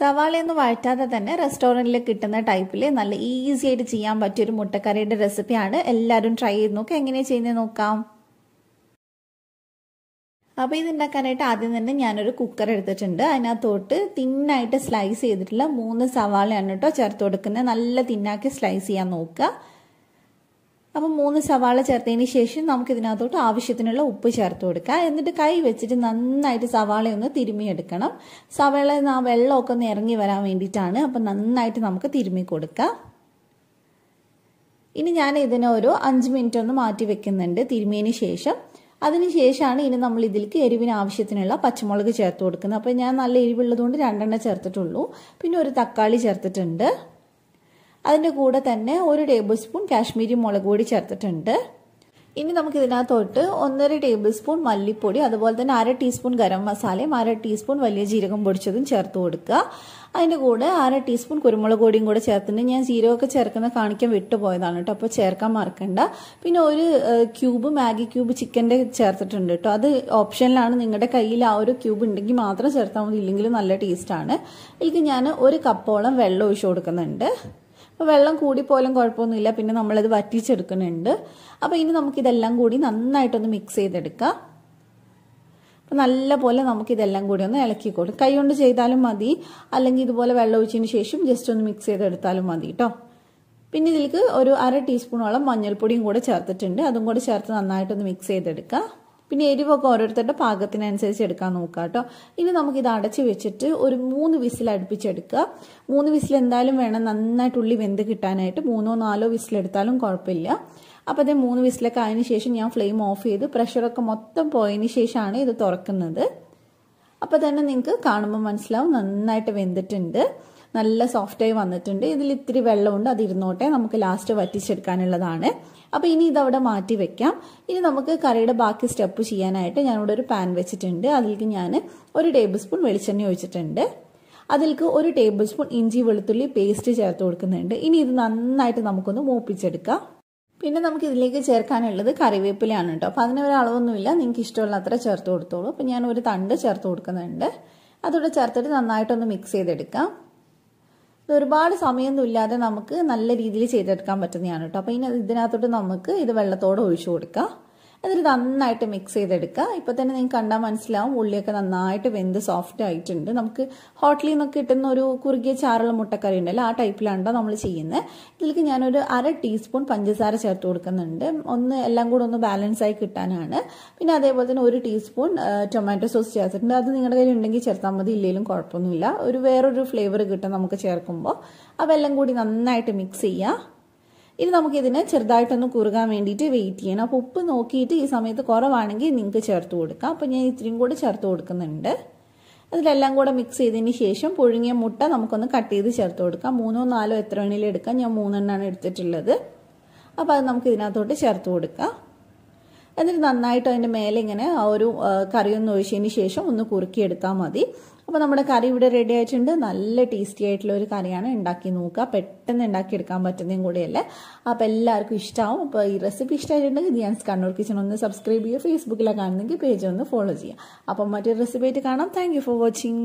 സവാളയൊന്നും വഴറ്റാതെ തന്നെ റെസ്റ്റോറൻറ്റിൽ കിട്ടുന്ന ടൈപ്പിൽ നല്ല ഈസി ആയിട്ട് ചെയ്യാൻ പറ്റിയൊരു മുട്ടക്കറിയുടെ റെസിപ്പിയാണ് എല്ലാവരും ട്രൈ ചെയ്ത് നോക്കുക എങ്ങനെയാണ് ചെയ്യുന്നത് നോക്കാം അപ്പോൾ ഇതുണ്ടാക്കാനായിട്ട് ആദ്യം തന്നെ ഞാനൊരു കുക്കർ എടുത്തിട്ടുണ്ട് അതിനകത്തോട്ട് തിന്നായിട്ട് സ്ലൈസ് ചെയ്തിട്ടുള്ള മൂന്ന് സവാളയാണ് കേട്ടോ ചേർത്ത് കൊടുക്കുന്നത് നല്ല തിന്നാക്കി സ്ലൈസ് ചെയ്യാൻ നോക്കുക അപ്പോൾ മൂന്ന് സവാള ചേർത്തതിന് ശേഷം നമുക്ക് ഇതിനകത്തോട്ട് ആവശ്യത്തിനുള്ള ഉപ്പ് ചേർത്ത് കൊടുക്കുക എന്നിട്ട് കൈ വെച്ചിട്ട് നന്നായിട്ട് സവാളയൊന്ന് തിരുമിയെടുക്കണം സവാള ആ വെള്ളമൊക്കെ ഒന്ന് ഇറങ്ങി വരാൻ വേണ്ടിയിട്ടാണ് അപ്പം നന്നായിട്ട് നമുക്ക് തിരുമി കൊടുക്കാം ഇനി ഞാൻ ഇതിനെ ഒരു അഞ്ച് മിനിറ്റ് ഒന്ന് മാറ്റി വെക്കുന്നുണ്ട് തിരുമിയതിന് ശേഷം അതിനുശേഷമാണ് ഇനി നമ്മൾ ഇതിലേക്ക് എരിവിന് ആവശ്യത്തിനുള്ള പച്ചമുളക് ചേർത്ത് കൊടുക്കുന്നത് അപ്പോൾ ഞാൻ നല്ല എരിവുള്ളതുകൊണ്ട് രണ്ടെണ്ണം ചേർത്തിട്ടുള്ളൂ പിന്നെ ഒരു തക്കാളി ചേർത്തിട്ടുണ്ട് അതിൻ്റെ കൂടെ തന്നെ ഒരു ടേബിൾ സ്പൂൺ കാശ്മീരി മുളക് പൊടി ചേർത്തിട്ടുണ്ട് ഇനി നമുക്ക് ഇതിനകത്തോട്ട് ഒന്നര ടേബിൾ സ്പൂൺ മല്ലിപ്പൊടി അതുപോലെ തന്നെ അര ടീസ്പൂൺ ഗരം മസാലയും അര ടീസ്പൂൺ വലിയ ജീരകം പൊടിച്ചതും ചേർത്ത് കൊടുക്കുക അതിൻ്റെ കൂടെ അര ടീസ്പൂൺ കുരുമുളക് പൊടിയും കൂടെ ചേർത്തിട്ട് ഞാൻ ജീരകമൊക്കെ ചേർക്കുന്ന കാണിക്കാൻ വിട്ടുപോയതാണ് കേട്ടോ അപ്പോൾ ചേർക്കാൻ മറക്കണ്ട പിന്നെ ഒരു ക്യൂബ് മാഗി ക്യൂബ് ചിക്കൻ്റെ ചേർത്തിട്ടുണ്ട് കേട്ടോ അത് ഓപ്ഷനിലാണ് നിങ്ങളുടെ കയ്യിൽ ആ ഒരു ക്യൂബ് ഉണ്ടെങ്കിൽ മാത്രം ചേർത്താൽ മതി ഇല്ലെങ്കിൽ നല്ല ടേസ്റ്റാണ് ഇതിലേക്ക് ഞാൻ ഒരു കപ്പോളം വെള്ളം ഒഴിച്ചു കൊടുക്കുന്നുണ്ട് അപ്പോൾ വെള്ളം കൂടിപ്പോലും കുഴപ്പമൊന്നുമില്ല പിന്നെ നമ്മളത് വറ്റിച്ചെടുക്കുന്നുണ്ട് അപ്പോൾ ഇനി നമുക്കിതെല്ലാം കൂടി നന്നായിട്ടൊന്ന് മിക്സ് ചെയ്തെടുക്കാം അപ്പം നല്ല പോലെ നമുക്കിതെല്ലാം കൂടി ഒന്ന് ഇളക്കി കൊടുക്കും കൈകൊണ്ട് ചെയ്താലും മതി അല്ലെങ്കിൽ ഇതുപോലെ വെള്ളം ഒഴിച്ചതിന് ശേഷം ജസ്റ്റ് ഒന്ന് മിക്സ് ചെയ്തെടുത്താലും മതി കേട്ടോ പിന്നെ ഇതിലേക്ക് ഒരു അര ടീസ്പൂണോളം മഞ്ഞൾപ്പൊടിയും കൂടെ ചേർത്തിട്ടുണ്ട് അതും കൂടെ ചേർത്ത് നന്നായിട്ടൊന്ന് മിക്സ് ചെയ്തെടുക്കാം പിന്നെ എരിവൊക്കെ ഓരോരുത്തരുടെ പാകത്തിനനുസരിച്ച് എടുക്കാൻ നോക്കുക കേട്ടോ ഇനി നമുക്കിത് അടച്ച് വെച്ചിട്ട് ഒരു മൂന്ന് വിസിൽ അടുപ്പിച്ചെടുക്കുക മൂന്ന് വിസിൽ എന്തായാലും വേണം നന്നായിട്ട് ഉള്ളി വെന്ത് കിട്ടാനായിട്ട് മൂന്നോ നാലോ വിസിലെടുത്താലും കുഴപ്പമില്ല അപ്പോൾ അതേ മൂന്ന് വിസിലൊക്കെ ആയതിനു ശേഷം ഞാൻ ഫ്ലെയിം ഓഫ് ചെയ്ത് പ്രഷറൊക്കെ മൊത്തം പോയതിന് ശേഷമാണ് ഇത് തുറക്കുന്നത് അപ്പോൾ തന്നെ നിങ്ങൾക്ക് കാണുമ്പോൾ മനസ്സിലാവും നന്നായിട്ട് വെന്തിട്ടുണ്ട് നല്ല സോഫ്റ്റായി വന്നിട്ടുണ്ട് ഇതിൽ ഇത്തിരി വെള്ളമുണ്ട് അത് ഇരുന്നോട്ടെ നമുക്ക് ലാസ്റ്റ് വറ്റിച്ചെടുക്കാനുള്ളതാണ് അപ്പോൾ ഇനി ഇതവിടെ മാറ്റി വെക്കാം ഇനി നമുക്ക് കറിയുടെ ബാക്കി സ്റ്റെപ്പ് ചെയ്യാനായിട്ട് ഞാനിവിടെ ഒരു പാൻ വെച്ചിട്ടുണ്ട് അതിലേക്ക് ഞാൻ ഒരു ടേബിൾ സ്പൂൺ വെളിച്ചെണ്ണ ഒഴിച്ചിട്ടുണ്ട് അതിൽക്ക് ഒരു ടേബിൾ സ്പൂൺ ഇഞ്ചി വെളുത്തുള്ളി പേസ്റ്റ് ചേർത്ത് കൊടുക്കുന്നുണ്ട് ഇനി ഇത് നന്നായിട്ട് നമുക്കൊന്ന് മൂപ്പിച്ചെടുക്കാം പിന്നെ നമുക്ക് ഇതിലേക്ക് ചേർക്കാനുള്ളത് കറിവേപ്പിലയാണ് കേട്ടോ അപ്പോൾ അതിനൊരു അളവൊന്നുമില്ല നിങ്ങൾക്ക് ഇഷ്ടമുള്ള അത്ര ചേർത്ത് കൊടുത്തോളൂ അപ്പോൾ ഞാൻ ഒരു തണ്ട് ചേർത്ത് കൊടുക്കുന്നുണ്ട് അതോടെ ചേർത്തിട്ട് നന്നായിട്ടൊന്ന് മിക്സ് ചെയ്തെടുക്കാം ഇത് ഒരുപാട് സമയമൊന്നും ഇല്ലാതെ നമുക്ക് നല്ല രീതിയിൽ ചെയ്തെടുക്കാൻ പറ്റുന്നതാണ് കേട്ടോ അപ്പോൾ ഇനി ഇതിനകത്തോട്ട് നമുക്ക് ഇത് വെള്ളത്തോടെ ഒഴിച്ചു കൊടുക്കാം എന്നിട്ട് നന്നായിട്ട് മിക്സ് ചെയ്തെടുക്കുക ഇപ്പം തന്നെ നിങ്ങൾക്ക് കണ്ടാൽ മനസ്സിലാവും ഉള്ളിയൊക്കെ നന്നായിട്ട് വെന്ത് സോഫ്റ്റ് ആയിട്ടുണ്ട് നമുക്ക് ഹോട്ടലിൽ നിന്നൊക്കെ കിട്ടുന്ന ഒരു കുറുകിയ ചാറുള്ള മുട്ടക്കറി ഉണ്ടല്ലോ ആ ടൈപ്പിലാണ് നമ്മൾ ചെയ്യുന്നത് ഇതിലേക്ക് ഞാനൊരു അര ടീസ്പൂൺ പഞ്ചസാര ചേർത്ത് കൊടുക്കുന്നുണ്ട് ഒന്ന് എല്ലാം കൂടെ ഒന്ന് ബാലൻസ് ആയി കിട്ടാനാണ് പിന്നെ അതേപോലെ തന്നെ ഒരു ടീസ്പൂൺ ടൊമാറ്റോ സോസ് ചേർത്തിട്ടുണ്ട് അത് നിങ്ങളുടെ കയ്യിൽ ഉണ്ടെങ്കിൽ ചേർത്താൽ മതി ഇല്ലെങ്കിലും കുഴപ്പമൊന്നുമില്ല ഒരു വേറൊരു ഫ്ലേവർ കിട്ടും നമുക്ക് ചേർക്കുമ്പോൾ അപ്പോൾ എല്ലാം കൂടി നന്നായിട്ട് മിക്സ് ചെയ്യുക ഇനി നമുക്കിതിനെ ചെറുതായിട്ടൊന്ന് കുറുകാൻ വേണ്ടിയിട്ട് വെയിറ്റ് ചെയ്യണം അപ്പോൾ ഉപ്പ് നോക്കിയിട്ട് ഈ സമയത്ത് കുറവാണെങ്കിൽ നിങ്ങൾക്ക് ചേർത്ത് കൊടുക്കാം അപ്പോൾ ഞാൻ ഇത്രയും കൂടി ചേർത്ത് കൊടുക്കുന്നുണ്ട് അതിലെല്ലാം കൂടെ മിക്സ് ചെയ്തതിന് ശേഷം പുഴുങ്ങിയ മുട്ട നമുക്കൊന്ന് കട്ട് ചെയ്ത് ചേർത്ത് കൊടുക്കാം മൂന്നോ നാലോ എത്ര എണ്ണയിൽ എടുക്കാം ഞാൻ മൂന്നെണ്ണാണ് എടുത്തിട്ടുള്ളത് അപ്പോൾ അത് നമുക്ക് ഇതിനകത്തോട്ട് ചേർത്ത് കൊടുക്കാം എന്നിട്ട് നന്നായിട്ട് അതിൻ്റെ മേലെ ഇങ്ങനെ ആ ഒരു കറിയൊന്ന് ഒഴിച്ചതിന് ശേഷം ഒന്ന് കുറുക്കിയെടുത്താൽ മതി അപ്പോൾ നമ്മുടെ കറി ഇവിടെ റെഡി ആയിട്ടുണ്ട് നല്ല ടേസ്റ്റി ആയിട്ടുള്ള ഒരു കറിയാണ് ഉണ്ടാക്കി നോക്കുക പെട്ടെന്ന് ഉണ്ടാക്കിയെടുക്കാൻ പറ്റുന്നതും കൂടെയല്ലേ അപ്പോൾ എല്ലാവർക്കും ഇഷ്ടമാവും അപ്പോൾ ഈ റെസിപ്പി ഇഷ്ടമായിട്ടുണ്ടെങ്കിൽ ഞാൻ കണ്ണൂർ കിച്ചൺ ഒന്ന് സബ്സ്ക്രൈബ് ചെയ്യുക ഫേസ്ബുക്കിലൊക്കെ കാണുന്നെങ്കിൽ പേജ് ഒന്ന് ഫോളോ ചെയ്യുക അപ്പം മറ്റൊരു റെസിപ്പി ആയിട്ട് കാണാം താങ്ക് ഫോർ വാച്ചിങ്